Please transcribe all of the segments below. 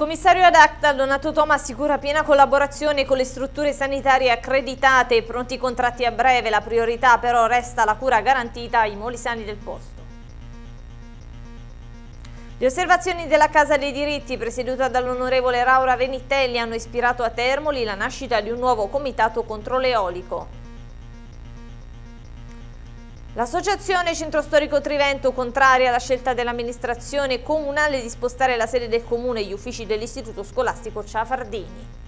commissario ad acta Donato Toma assicura piena collaborazione con le strutture sanitarie accreditate e pronti contratti a breve. La priorità però resta la cura garantita ai molisani del posto. Le osservazioni della Casa dei Diritti, presieduta dall'onorevole Raura Venitelli, hanno ispirato a Termoli la nascita di un nuovo comitato contro l'eolico. L'associazione Centro Storico Trivento, contraria alla scelta dell'amministrazione comunale di spostare la sede del comune e gli uffici dell'istituto scolastico Ciafardini.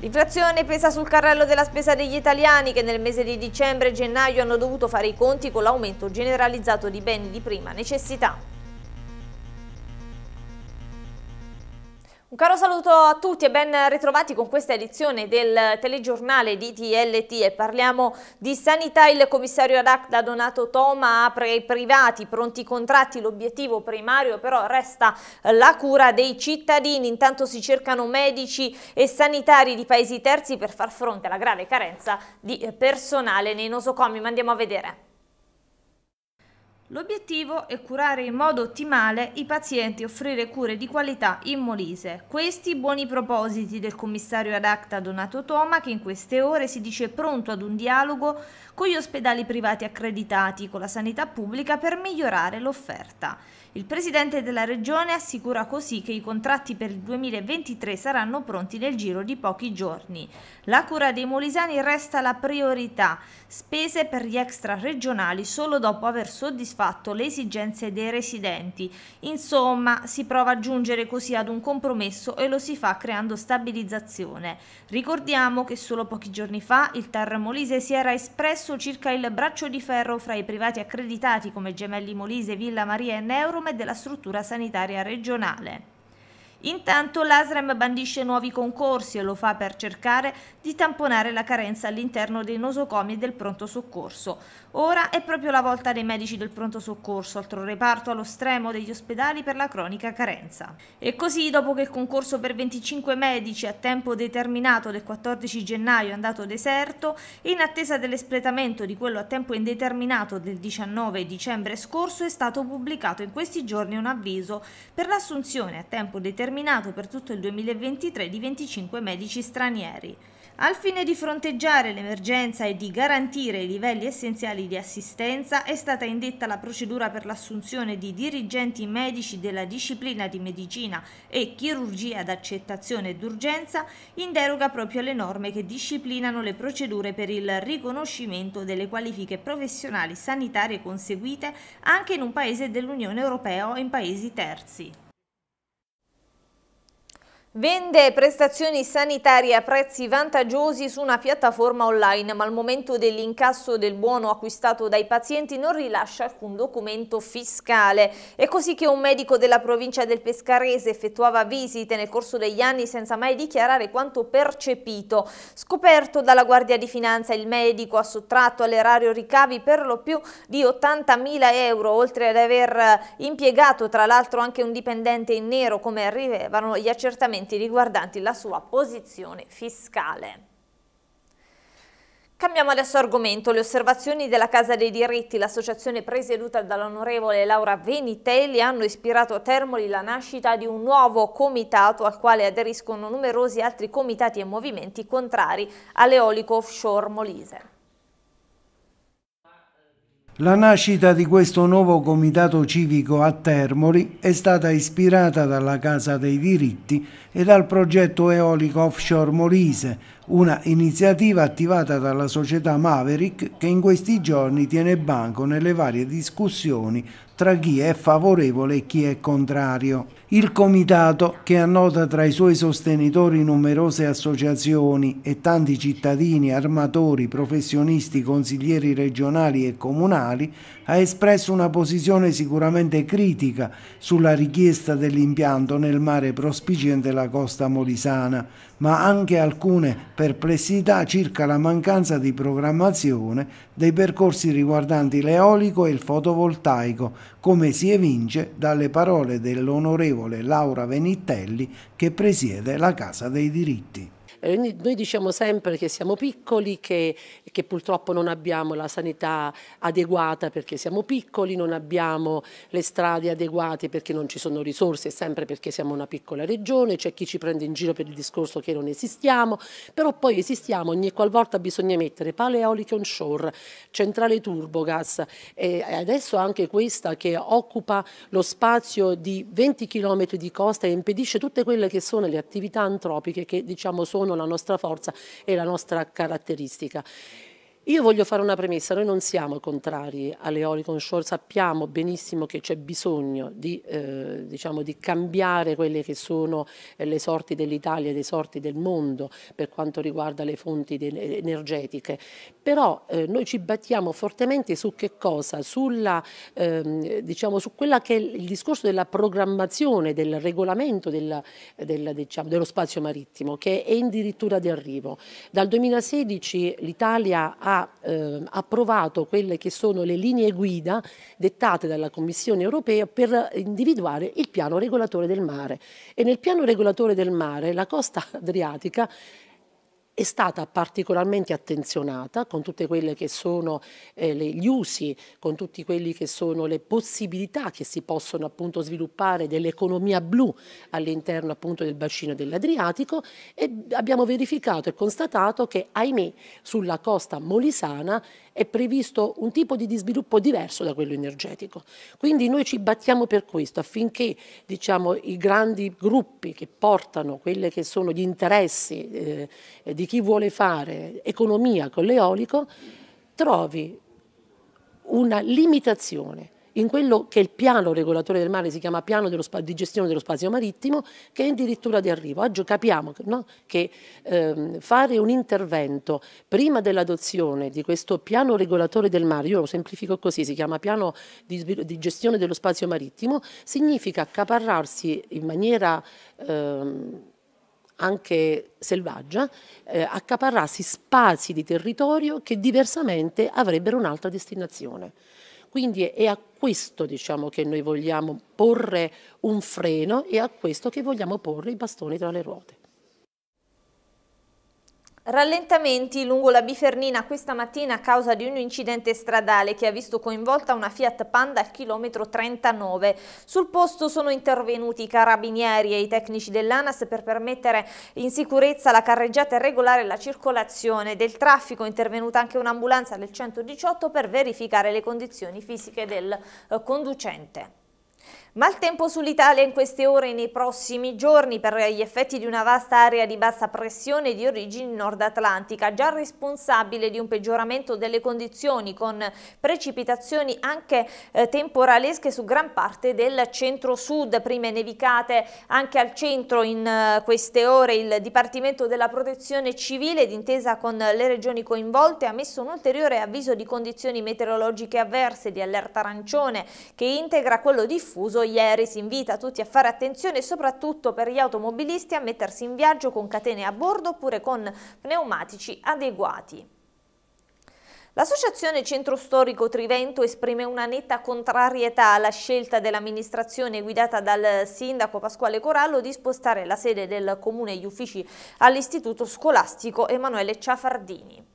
L'inflazione pesa sul carrello della spesa degli italiani che nel mese di dicembre e gennaio hanno dovuto fare i conti con l'aumento generalizzato di beni di prima necessità. Un caro saluto a tutti e ben ritrovati con questa edizione del telegiornale di TLT e parliamo di sanità. Il commissario ad ACTA Donato Toma apre ai privati, pronti i contratti, l'obiettivo primario però resta eh, la cura dei cittadini. Intanto si cercano medici e sanitari di paesi terzi per far fronte alla grave carenza di eh, personale nei nosocomi. Ma andiamo a vedere. L'obiettivo è curare in modo ottimale i pazienti e offrire cure di qualità in Molise. Questi buoni propositi del commissario ad acta Donato Toma che in queste ore si dice pronto ad un dialogo con gli ospedali privati accreditati, con la sanità pubblica per migliorare l'offerta. Il presidente della regione assicura così che i contratti per il 2023 saranno pronti nel giro di pochi giorni. La cura dei molisani resta la priorità, spese per gli extra regionali solo dopo aver soddisfatto le esigenze dei residenti. Insomma, si prova a giungere così ad un compromesso e lo si fa creando stabilizzazione. Ricordiamo che solo pochi giorni fa il TAR Molise si era espresso circa il braccio di ferro fra i privati accreditati come Gemelli Molise, Villa Maria e Neurum e della struttura sanitaria regionale. Intanto l'ASREM bandisce nuovi concorsi e lo fa per cercare di tamponare la carenza all'interno dei nosocomi e del pronto soccorso. Ora è proprio la volta dei medici del pronto soccorso, altro reparto allo stremo degli ospedali per la cronica carenza. E così, dopo che il concorso per 25 medici a tempo determinato del 14 gennaio è andato deserto, in attesa dell'espletamento di quello a tempo indeterminato del 19 dicembre scorso è stato pubblicato in questi giorni un avviso per l'assunzione a tempo determinato per tutto il 2023 di 25 medici stranieri al fine di fronteggiare l'emergenza e di garantire i livelli essenziali di assistenza è stata indetta la procedura per l'assunzione di dirigenti medici della disciplina di medicina e chirurgia d'accettazione d'urgenza in deroga proprio alle norme che disciplinano le procedure per il riconoscimento delle qualifiche professionali sanitarie conseguite anche in un paese dell'Unione Europea o in paesi terzi. Vende prestazioni sanitarie a prezzi vantaggiosi su una piattaforma online, ma al momento dell'incasso del buono acquistato dai pazienti non rilascia alcun documento fiscale. È così che un medico della provincia del Pescarese effettuava visite nel corso degli anni senza mai dichiarare quanto percepito. Scoperto dalla Guardia di Finanza, il medico ha sottratto all'erario ricavi per lo più di 80.000 euro, oltre ad aver impiegato tra l'altro anche un dipendente in nero, come rilevano gli accertamenti cambiamenti riguardanti la sua posizione fiscale. Cambiamo adesso argomento. Le osservazioni della Casa dei Diritti, l'associazione presieduta dall'onorevole Laura Venitelli, hanno ispirato a Termoli la nascita di un nuovo comitato al quale aderiscono numerosi altri comitati e movimenti contrari all'eolico offshore molise. La nascita di questo nuovo comitato civico a Termoli è stata ispirata dalla Casa dei diritti e dal progetto eolico offshore Molise, una iniziativa attivata dalla società Maverick che in questi giorni tiene banco nelle varie discussioni tra chi è favorevole e chi è contrario. Il comitato, che annota tra i suoi sostenitori numerose associazioni e tanti cittadini, armatori, professionisti, consiglieri regionali e comunali, ha espresso una posizione sicuramente critica sulla richiesta dell'impianto nel mare prospiciente la costa molisana, ma anche alcune perplessità circa la mancanza di programmazione dei percorsi riguardanti l'eolico e il fotovoltaico, come si evince dalle parole dell'onorevole Laura Venitelli che presiede la Casa dei diritti. Eh, noi diciamo sempre che siamo piccoli, che, che, purtroppo non abbiamo la sanità adeguata perché siamo piccoli, non abbiamo le strade adeguate perché non ci sono risorse, sempre perché siamo una piccola regione, c'è chi ci prende in giro per il discorso che non esistiamo, però poi esistiamo, ogni qualvolta bisogna mettere pale eoliche onshore, centrale turbogas e adesso anche questa che occupa lo spazio di 20 km di costa e impedisce tutte quelle che sono le attività antropiche che diciamo sono sono la nostra forza e la nostra caratteristica. Io voglio fare una premessa, noi non siamo contrari all'eolico onshore, sappiamo benissimo che c'è bisogno di, eh, diciamo, di, cambiare quelle che sono eh, le sorti dell'Italia e le sorti del mondo per quanto riguarda le fonti energetiche, però eh, noi ci battiamo fortemente su che cosa? Sulla, ehm, diciamo, su quella che è il discorso della programmazione, del regolamento della, della, diciamo, dello spazio marittimo che è in dirittura di arrivo. Dal 2016 l'Italia ha eh, approvato quelle che sono le linee guida dettate dalla Commissione europea per individuare il piano regolatore del mare. E nel piano regolatore del mare la costa adriatica è stata particolarmente attenzionata con tutte quelle che sono eh, le, gli usi, con tutte quelle che sono le possibilità che si possono appunto sviluppare dell'economia blu all'interno appunto del bacino dell'Adriatico e abbiamo verificato e constatato che ahimè sulla costa molisana è previsto un tipo di sviluppo diverso da quello energetico. Quindi noi ci battiamo per questo affinché diciamo, i grandi gruppi che portano quelli che sono gli interessi eh, di chi vuole fare economia con l'eolico trovi una limitazione in quello che il piano regolatore del mare si chiama piano dello di gestione dello spazio marittimo, che è addirittura di arrivo. Oggi capiamo no? che ehm, fare un intervento prima dell'adozione di questo piano regolatore del mare, io lo semplifico così, si chiama piano di, di gestione dello spazio marittimo, significa accaparrarsi in maniera... Ehm, anche selvaggia, eh, accaparrarsi spazi di territorio che diversamente avrebbero un'altra destinazione. Quindi è a questo diciamo, che noi vogliamo porre un freno e a questo che vogliamo porre i bastoni tra le ruote. Rallentamenti lungo la Bifernina questa mattina a causa di un incidente stradale che ha visto coinvolta una Fiat Panda al chilometro 39. Sul posto sono intervenuti i carabinieri e i tecnici dell'ANAS per permettere in sicurezza la carreggiata e regolare la circolazione del traffico. È intervenuta anche un'ambulanza del 118 per verificare le condizioni fisiche del eh, conducente. Maltempo sull'Italia in queste ore e nei prossimi giorni per gli effetti di una vasta area di bassa pressione di origine nord atlantica, già responsabile di un peggioramento delle condizioni con precipitazioni anche eh, temporalesche su gran parte del centro-sud, prime nevicate anche al centro in eh, queste ore. Il Dipartimento della Protezione Civile d'intesa con le regioni coinvolte ha messo un ulteriore avviso di condizioni meteorologiche avverse di allerta arancione che integra quello diffuso ieri, si invita tutti a fare attenzione soprattutto per gli automobilisti a mettersi in viaggio con catene a bordo oppure con pneumatici adeguati. L'associazione Centro Storico Trivento esprime una netta contrarietà alla scelta dell'amministrazione guidata dal sindaco Pasquale Corallo di spostare la sede del comune e gli uffici all'istituto scolastico Emanuele Ciafardini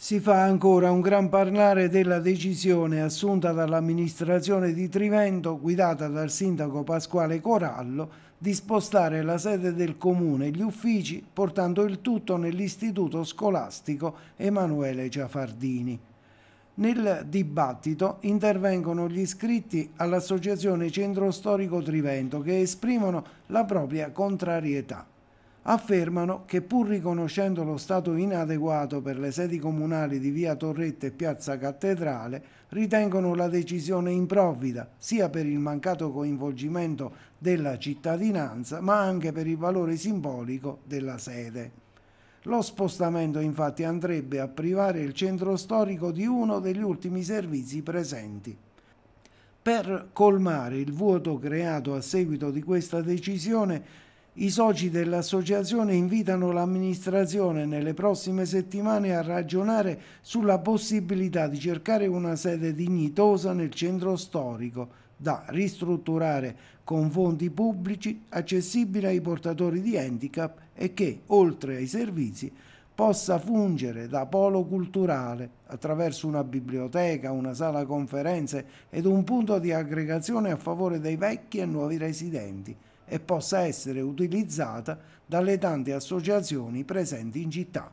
si fa ancora un gran parlare della decisione assunta dall'amministrazione di Trivento, guidata dal sindaco Pasquale Corallo, di spostare la sede del comune e gli uffici, portando il tutto nell'istituto scolastico Emanuele Ciafardini. Nel dibattito intervengono gli iscritti all'Associazione Centro Storico Trivento che esprimono la propria contrarietà affermano che pur riconoscendo lo stato inadeguato per le sedi comunali di via Torretta e piazza Cattedrale, ritengono la decisione improvvida sia per il mancato coinvolgimento della cittadinanza ma anche per il valore simbolico della sede. Lo spostamento infatti andrebbe a privare il centro storico di uno degli ultimi servizi presenti. Per colmare il vuoto creato a seguito di questa decisione, i soci dell'associazione invitano l'amministrazione nelle prossime settimane a ragionare sulla possibilità di cercare una sede dignitosa nel centro storico da ristrutturare con fondi pubblici accessibile ai portatori di handicap e che, oltre ai servizi, possa fungere da polo culturale attraverso una biblioteca, una sala conferenze ed un punto di aggregazione a favore dei vecchi e nuovi residenti e possa essere utilizzata dalle tante associazioni presenti in città.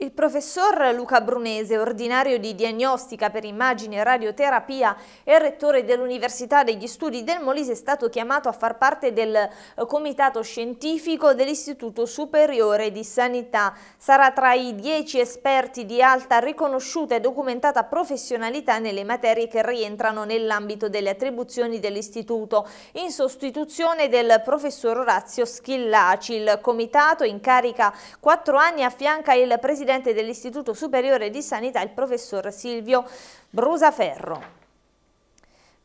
Il professor Luca Brunese, ordinario di diagnostica per immagine e radioterapia e rettore dell'Università degli Studi del Molise, è stato chiamato a far parte del eh, comitato scientifico dell'Istituto Superiore di Sanità. Sarà tra i dieci esperti di alta riconosciuta e documentata professionalità nelle materie che rientrano nell'ambito delle attribuzioni dell'Istituto, in sostituzione del professor Orazio Schillaci. Il comitato in carica quattro anni affianca il presidente presidente dell'Istituto Superiore di Sanità, il professor Silvio Brusaferro.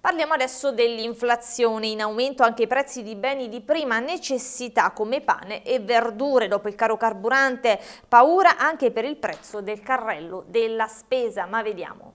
Parliamo adesso dell'inflazione, in aumento anche i prezzi di beni di prima necessità come pane e verdure, dopo il caro carburante, paura anche per il prezzo del carrello della spesa, ma vediamo.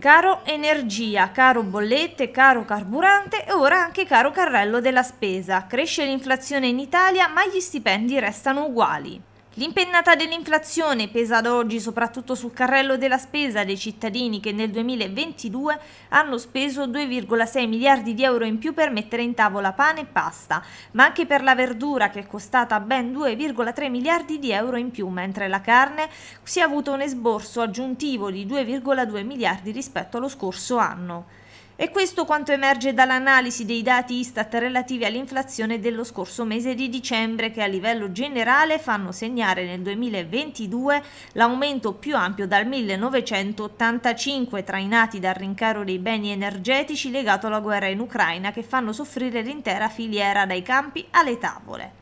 Caro energia, caro bollette, caro carburante e ora anche caro carrello della spesa. Cresce l'inflazione in Italia ma gli stipendi restano uguali. L'impennata dell'inflazione pesa ad oggi soprattutto sul carrello della spesa dei cittadini che nel 2022 hanno speso 2,6 miliardi di euro in più per mettere in tavola pane e pasta, ma anche per la verdura che è costata ben 2,3 miliardi di euro in più, mentre la carne si è avuto un esborso aggiuntivo di 2,2 miliardi rispetto allo scorso anno. E questo quanto emerge dall'analisi dei dati Istat relativi all'inflazione dello scorso mese di dicembre che a livello generale fanno segnare nel 2022 l'aumento più ampio dal 1985 trainati dal rincaro dei beni energetici legato alla guerra in Ucraina che fanno soffrire l'intera filiera dai campi alle tavole.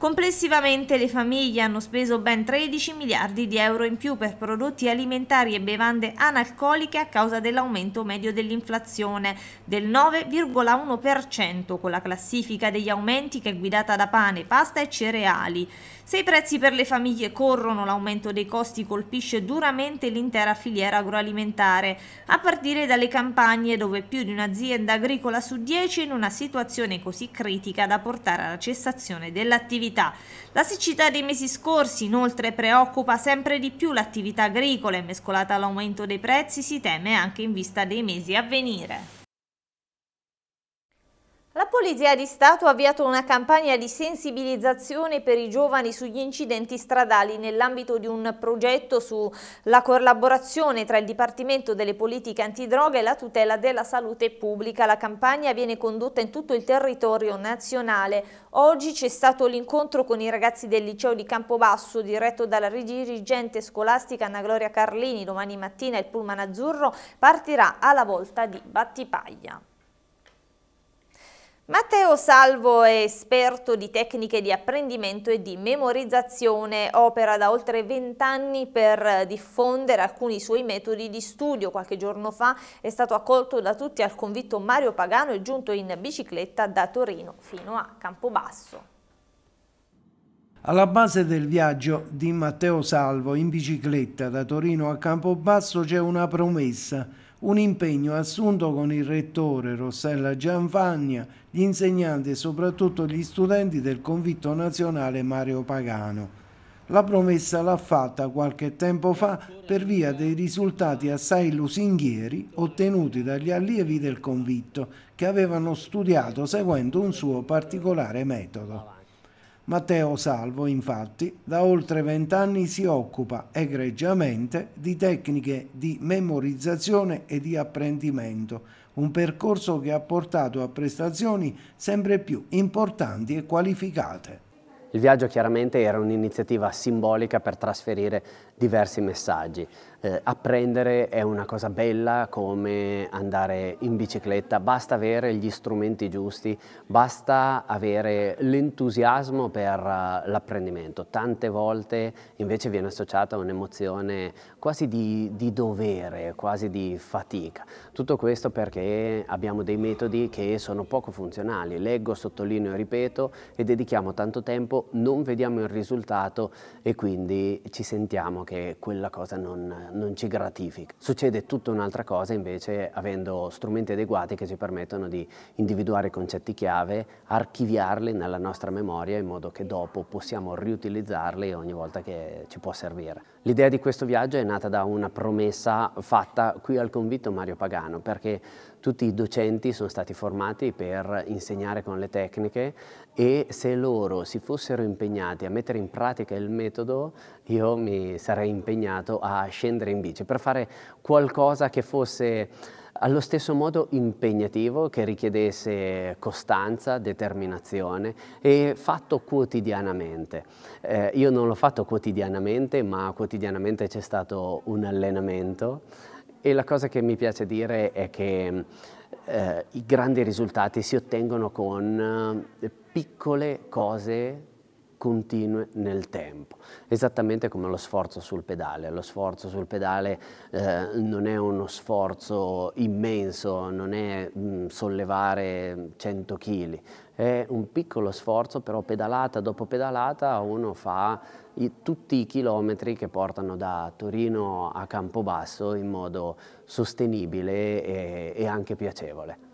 Complessivamente le famiglie hanno speso ben 13 miliardi di euro in più per prodotti alimentari e bevande analcoliche a causa dell'aumento medio dell'inflazione del 9,1% con la classifica degli aumenti che è guidata da pane, pasta e cereali. Se i prezzi per le famiglie corrono, l'aumento dei costi colpisce duramente l'intera filiera agroalimentare, a partire dalle campagne dove più di un'azienda agricola su dieci è in una situazione così critica da portare alla cessazione dell'attività. La siccità dei mesi scorsi inoltre preoccupa sempre di più l'attività agricola e mescolata all'aumento dei prezzi si teme anche in vista dei mesi a venire. La Polizia di Stato ha avviato una campagna di sensibilizzazione per i giovani sugli incidenti stradali nell'ambito di un progetto sulla collaborazione tra il Dipartimento delle Politiche Antidroga e la tutela della salute pubblica. La campagna viene condotta in tutto il territorio nazionale. Oggi c'è stato l'incontro con i ragazzi del liceo di Campobasso diretto dalla dirigente scolastica Anna Gloria Carlini. Domani mattina il Pullman Azzurro partirà alla volta di Battipaglia. Matteo Salvo è esperto di tecniche di apprendimento e di memorizzazione, opera da oltre 20 anni per diffondere alcuni suoi metodi di studio. Qualche giorno fa è stato accolto da tutti al convitto Mario Pagano e giunto in bicicletta da Torino fino a Campobasso. Alla base del viaggio di Matteo Salvo in bicicletta da Torino a Campobasso c'è una promessa – un impegno assunto con il rettore Rossella Gianfagna, gli insegnanti e soprattutto gli studenti del convitto nazionale Mario Pagano. La promessa l'ha fatta qualche tempo fa per via dei risultati assai lusinghieri ottenuti dagli allievi del convitto che avevano studiato seguendo un suo particolare metodo. Matteo Salvo, infatti, da oltre vent'anni si occupa egregiamente di tecniche di memorizzazione e di apprendimento, un percorso che ha portato a prestazioni sempre più importanti e qualificate. Il viaggio chiaramente era un'iniziativa simbolica per trasferire diversi messaggi. Eh, apprendere è una cosa bella come andare in bicicletta, basta avere gli strumenti giusti, basta avere l'entusiasmo per uh, l'apprendimento. Tante volte invece viene associata un'emozione quasi di, di dovere, quasi di fatica. Tutto questo perché abbiamo dei metodi che sono poco funzionali. Leggo, sottolineo e ripeto e dedichiamo tanto tempo, non vediamo il risultato e quindi ci sentiamo che che quella cosa non, non ci gratifica. Succede tutta un'altra cosa invece avendo strumenti adeguati che ci permettono di individuare i concetti chiave, archiviarli nella nostra memoria in modo che dopo possiamo riutilizzarli ogni volta che ci può servire. L'idea di questo viaggio è nata da una promessa fatta qui al convitto Mario Pagano, perché tutti i docenti sono stati formati per insegnare con le tecniche e se loro si fossero impegnati a mettere in pratica il metodo io mi sarei impegnato a scendere in bici per fare qualcosa che fosse allo stesso modo impegnativo che richiedesse costanza, determinazione e fatto quotidianamente. Eh, io non l'ho fatto quotidianamente, ma quotidianamente c'è stato un allenamento e la cosa che mi piace dire è che eh, i grandi risultati si ottengono con eh, piccole cose continue nel tempo, esattamente come lo sforzo sul pedale. Lo sforzo sul pedale eh, non è uno sforzo immenso, non è mh, mm, sollevare 100 kg, è un piccolo sforzo, però pedalata dopo pedalata uno fa i, tutti i chilometri che portano da Torino a Campobasso in modo sostenibile e, e anche piacevole.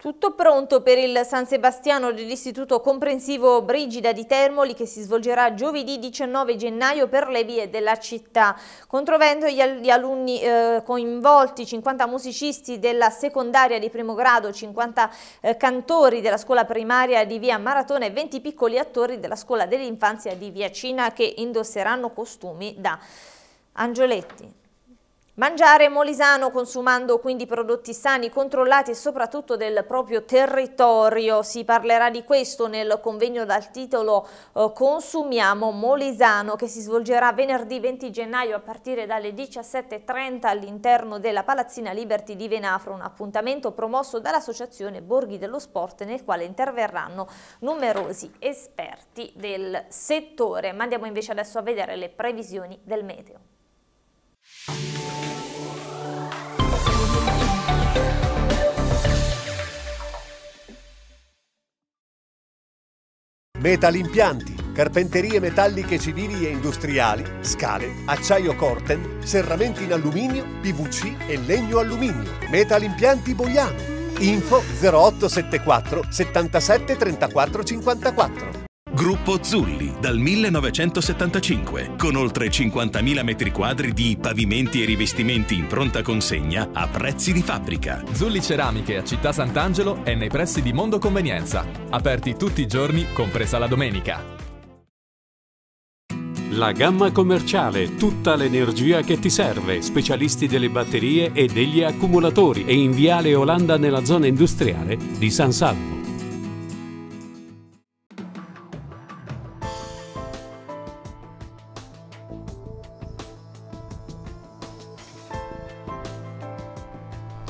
Tutto pronto per il San Sebastiano dell'Istituto Comprensivo Brigida di Termoli che si svolgerà giovedì 19 gennaio per le vie della città. Controvento gli alunni eh, coinvolti, 50 musicisti della secondaria di primo grado, 50 eh, cantori della scuola primaria di via Maratona e 20 piccoli attori della scuola dell'infanzia di via Cina che indosseranno costumi da Angioletti. Mangiare molisano consumando quindi prodotti sani, controllati e soprattutto del proprio territorio. Si parlerà di questo nel convegno dal titolo eh, Consumiamo molisano che si svolgerà venerdì 20 gennaio a partire dalle 17.30 all'interno della Palazzina Liberty di Venafro, un appuntamento promosso dall'Associazione Borghi dello Sport nel quale interverranno numerosi esperti del settore. Ma andiamo invece adesso a vedere le previsioni del meteo. Metalimpianti, carpenterie metalliche civili e industriali, scale, acciaio corten, serramenti in alluminio, PVC e legno alluminio. Metalimpianti impianti Boiano. Info 0874 77 34 54. Gruppo Zulli dal 1975, con oltre 50.000 metri quadri di pavimenti e rivestimenti in pronta consegna a prezzi di fabbrica. Zulli Ceramiche a Città Sant'Angelo è nei pressi di Mondo Convenienza, aperti tutti i giorni, compresa la domenica. La gamma commerciale, tutta l'energia che ti serve, specialisti delle batterie e degli accumulatori e in Viale Olanda nella zona industriale di San Salvo.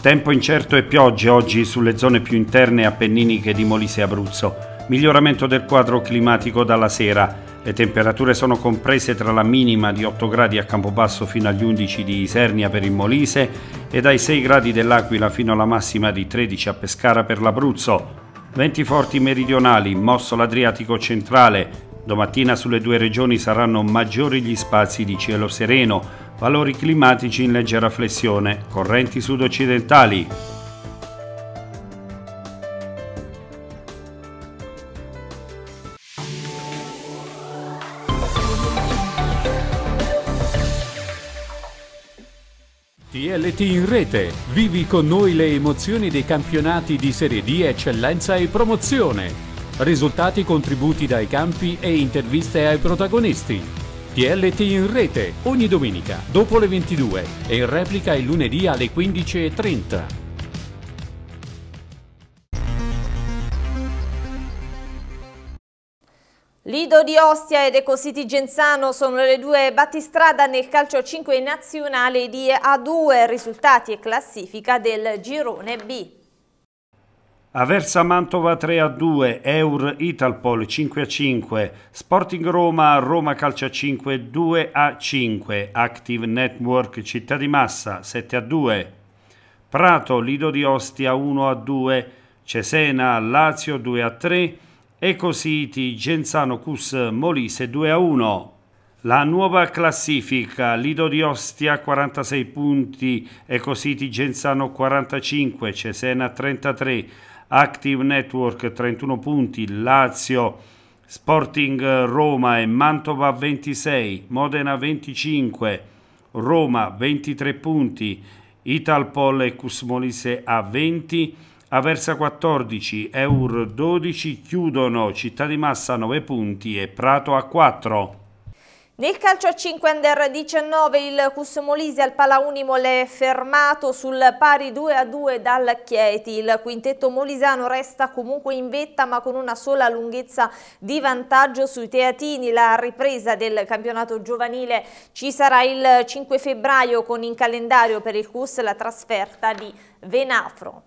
Tempo incerto e piogge oggi sulle zone più interne appenniniche di Molise e Abruzzo. Miglioramento del quadro climatico dalla sera. Le temperature sono comprese tra la minima di 8 gradi a Campobasso fino agli 11 di Isernia per il Molise e dai 6 gradi dell'Aquila fino alla massima di 13 a Pescara per l'Abruzzo. Venti forti meridionali, mosso l'Adriatico centrale, Domattina sulle due regioni saranno maggiori gli spazi di cielo sereno, valori climatici in leggera flessione, correnti sud-occidentali, TLT in rete. Vivi con noi le emozioni dei campionati di Serie D, eccellenza e promozione. Risultati, contributi dai campi e interviste ai protagonisti. TLT in rete ogni domenica dopo le 22 e in replica il lunedì alle 15.30. Lido di Ostia ed Ecositi Genzano sono le due battistrada nel calcio 5 nazionale di A2, risultati e classifica del girone B. Aversa Mantova 3 a 2, Eur Italpol 5 a 5, Sporting Roma Roma Calcia 5 2 a 5, Active Network Città di Massa 7 a 2, Prato Lido di Ostia 1 a 2, Cesena Lazio 2 a 3, Ecositi Genzano Cus Molise 2 a 1. La nuova classifica, Lido di Ostia 46 punti, Ecositi Genzano 45, Cesena 33, Active Network 31 punti, Lazio, Sporting Roma e Mantova 26, Modena 25, Roma 23 punti, Italpol e Cusmolise a 20, Aversa 14, Eur 12, chiudono Città di Massa 9 punti e Prato a 4. Nel calcio a 5 under 19 il Cus Molise al Palaunimol l'è fermato sul pari 2 a 2 dal Chieti. Il quintetto molisano resta comunque in vetta ma con una sola lunghezza di vantaggio sui teatini. La ripresa del campionato giovanile ci sarà il 5 febbraio con in calendario per il Cus la trasferta di Venafro.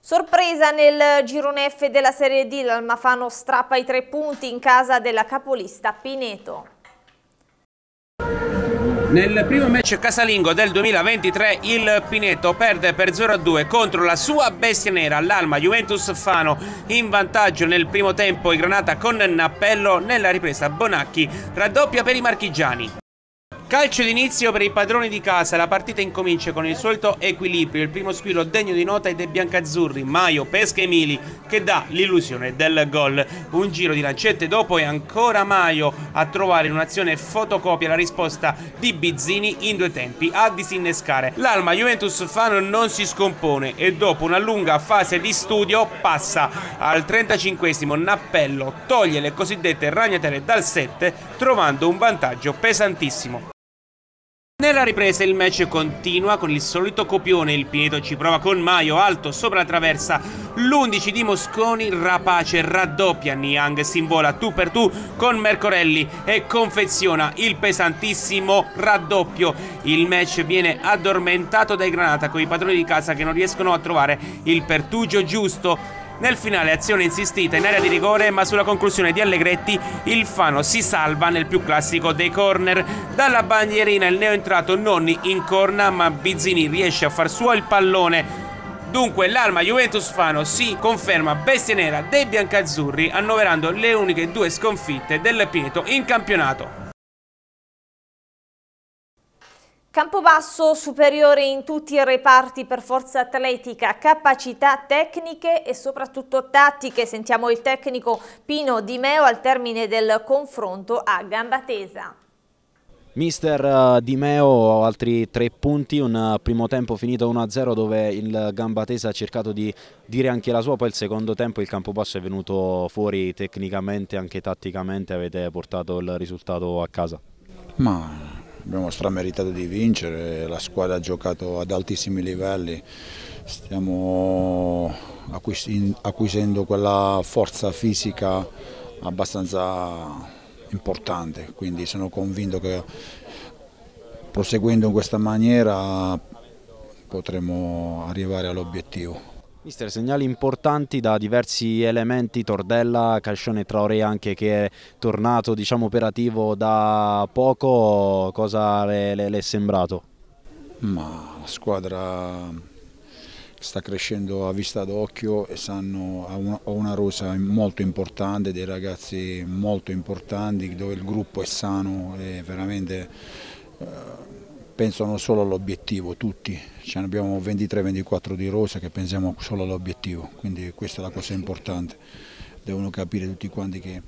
Sorpresa nel girone F della Serie D, l'Almafano strappa i tre punti in casa della capolista Pineto. Nel primo match casalingo del 2023 il Pineto perde per 0-2 contro la sua bestia nera, l'Alma Juventus Fano in vantaggio nel primo tempo i Granata con Nappello, nella ripresa Bonacchi raddoppia per i marchigiani. Calcio d'inizio per i padroni di casa, la partita incomincia con il solito equilibrio, il primo squillo degno di nota è dei biancazzurri, Maio, Pesca e Mili che dà l'illusione del gol. Un giro di lancette dopo è ancora Maio a trovare in un'azione fotocopia la risposta di Bizzini in due tempi a disinnescare. L'Alma Juventus Fano non si scompone e dopo una lunga fase di studio passa al 35esimo Nappello, toglie le cosiddette ragnatele dal 7 trovando un vantaggio pesantissimo. Nella ripresa il match continua con il solito copione, il Pineto ci prova con Maio alto sopra la traversa, l'11 di Mosconi, Rapace raddoppia, Niang si invola tu per tu con Mercorelli e confeziona il pesantissimo raddoppio. Il match viene addormentato dai Granata con i padroni di casa che non riescono a trovare il pertugio giusto nel finale azione insistita in area di rigore ma sulla conclusione di Allegretti il Fano si salva nel più classico dei corner. Dalla bandierina il neoentrato Nonni in corna ma Bizzini riesce a far suo il pallone. Dunque l'arma Juventus Fano si conferma bestia nera dei biancazzurri annoverando le uniche due sconfitte del Pieto in campionato. Campobasso superiore in tutti i reparti per forza atletica, capacità tecniche e soprattutto tattiche. Sentiamo il tecnico Pino Di Meo al termine del confronto a Gambatesa. Mister eh, Di Meo, altri tre punti, un eh, primo tempo finito 1-0 dove il Gambatesa ha cercato di dire anche la sua, poi il secondo tempo il Campobasso è venuto fuori tecnicamente, anche tatticamente, avete portato il risultato a casa. Ma abbiamo strameritato di vincere, la squadra ha giocato ad altissimi livelli, stiamo acquisendo quella forza fisica abbastanza importante, quindi sono convinto che proseguendo in questa maniera potremo arrivare all'obiettivo. Mister, segnali importanti da diversi elementi, Tordella, Calcione Traoré anche che è tornato diciamo, operativo da poco, cosa le, le, le è sembrato? Ma la squadra sta crescendo a vista d'occhio e sanno, ha una, una rosa molto importante, dei ragazzi molto importanti dove il gruppo è sano e veramente... Eh, pensano solo all'obiettivo, tutti. Ce abbiamo 23-24 di rosa che pensiamo solo all'obiettivo, quindi questa è la cosa importante. Devono capire tutti quanti che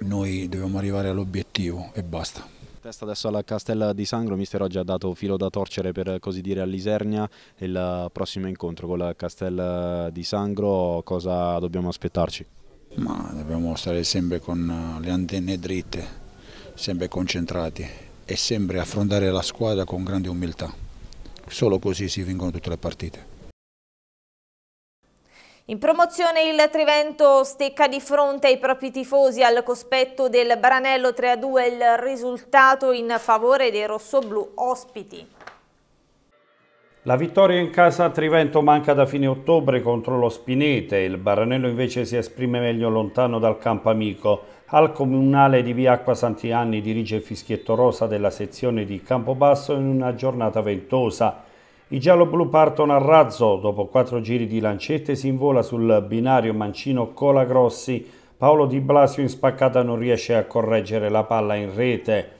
noi dobbiamo arrivare all'obiettivo e basta. Testa adesso alla Castella di Sangro, mister oggi ha dato filo da torcere per così dire all'Isernia e il prossimo incontro con la Castella di Sangro, cosa dobbiamo aspettarci? Ma dobbiamo stare sempre con le antenne dritte, sempre concentrati e sempre affrontare la squadra con grande umiltà. Solo così si vincono tutte le partite. In promozione il Trivento stecca di fronte ai propri tifosi al cospetto del Branello 3-2 il risultato in favore dei rossoblù ospiti. La vittoria in casa a Trivento manca da fine ottobre contro lo Spinete, il Baranello invece si esprime meglio lontano dal campo amico. Al Comunale di Via Acqua Santi Anni dirige il fischietto rosa della sezione di Campobasso in una giornata ventosa. I gialloblu partono a razzo, dopo quattro giri di lancette si invola sul binario mancino Colagrossi. Paolo Di Blasio in spaccata non riesce a correggere la palla in rete.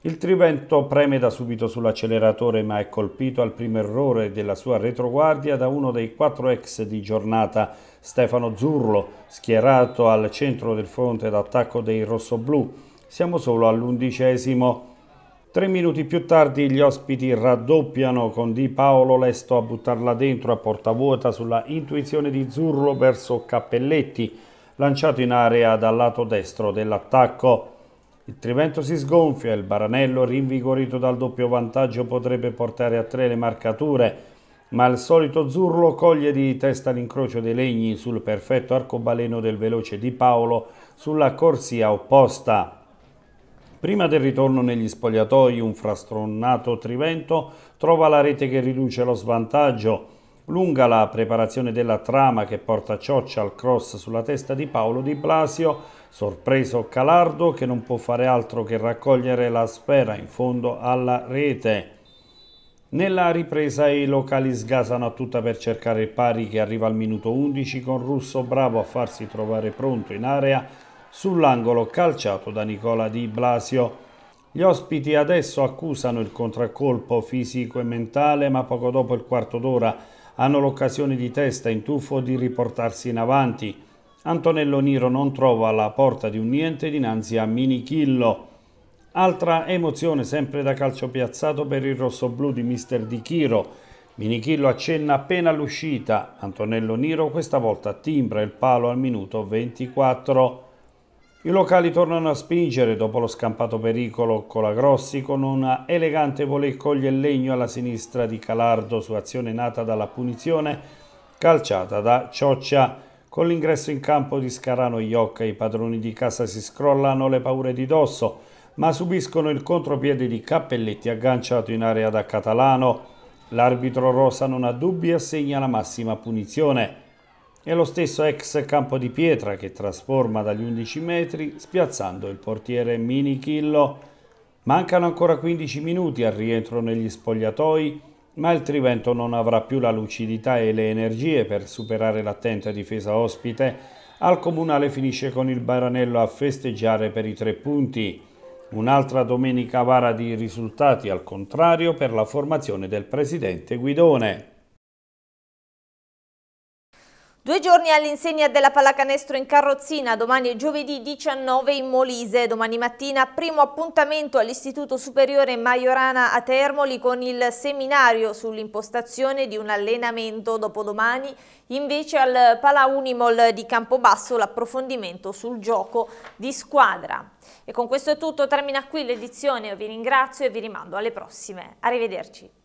Il Trivento preme da subito sull'acceleratore ma è colpito al primo errore della sua retroguardia da uno dei quattro ex di giornata Stefano Zurlo, schierato al centro del fronte d'attacco dei rossoblù. Siamo solo all'undicesimo. Tre minuti più tardi gli ospiti raddoppiano con Di Paolo Lesto a buttarla dentro a porta vuota sulla intuizione di Zurlo verso Cappelletti, lanciato in area dal lato destro dell'attacco. Il Trivento si sgonfia, il Baranello rinvigorito dal doppio vantaggio potrebbe portare a tre le marcature ma il solito Zurlo coglie di testa l'incrocio dei legni sul perfetto arcobaleno del veloce Di Paolo sulla corsia opposta. Prima del ritorno negli spogliatoi, un frastornato Trivento trova la rete che riduce lo svantaggio. Lunga la preparazione della trama che porta Cioccia al cross sulla testa di Paolo Di Blasio, sorpreso Calardo che non può fare altro che raccogliere la sfera in fondo alla rete. Nella ripresa i locali sgasano a tutta per cercare il pari che arriva al minuto 11 con Russo bravo a farsi trovare pronto in area sull'angolo calciato da Nicola Di Blasio. Gli ospiti adesso accusano il contraccolpo fisico e mentale ma poco dopo il quarto d'ora hanno l'occasione di testa in tuffo di riportarsi in avanti. Antonello Niro non trova la porta di un niente dinanzi a Minichillo Altra emozione sempre da calcio piazzato per il rossoblù di mister Di Chiro. Minichillo accenna appena l'uscita. Antonello Niro questa volta timbra il palo al minuto 24. I locali tornano a spingere dopo lo scampato pericolo Colagrossi con una elegante volée coglie il legno alla sinistra di Calardo su azione nata dalla punizione calciata da Cioccia. Con l'ingresso in campo di Scarano Iocca i padroni di casa si scrollano le paure di dosso ma subiscono il contropiede di Cappelletti agganciato in area da Catalano. L'arbitro Rosa non ha dubbi e assegna la massima punizione. È lo stesso ex campo di pietra che trasforma dagli 11 metri spiazzando il portiere Minichillo. Mancano ancora 15 minuti al rientro negli spogliatoi, ma il Trivento non avrà più la lucidità e le energie per superare l'attenta difesa ospite. Al comunale finisce con il Baranello a festeggiare per i tre punti. Un'altra domenica vara di risultati al contrario per la formazione del presidente Guidone. Due giorni all'insegna della pallacanestro in carrozzina, domani e giovedì 19 in Molise. Domani mattina primo appuntamento all'Istituto Superiore Maiorana a Termoli con il seminario sull'impostazione di un allenamento. Dopodomani invece al Pala Unimol di Campobasso l'approfondimento sul gioco di squadra. E con questo è tutto, termina qui l'edizione, vi ringrazio e vi rimando alle prossime. Arrivederci.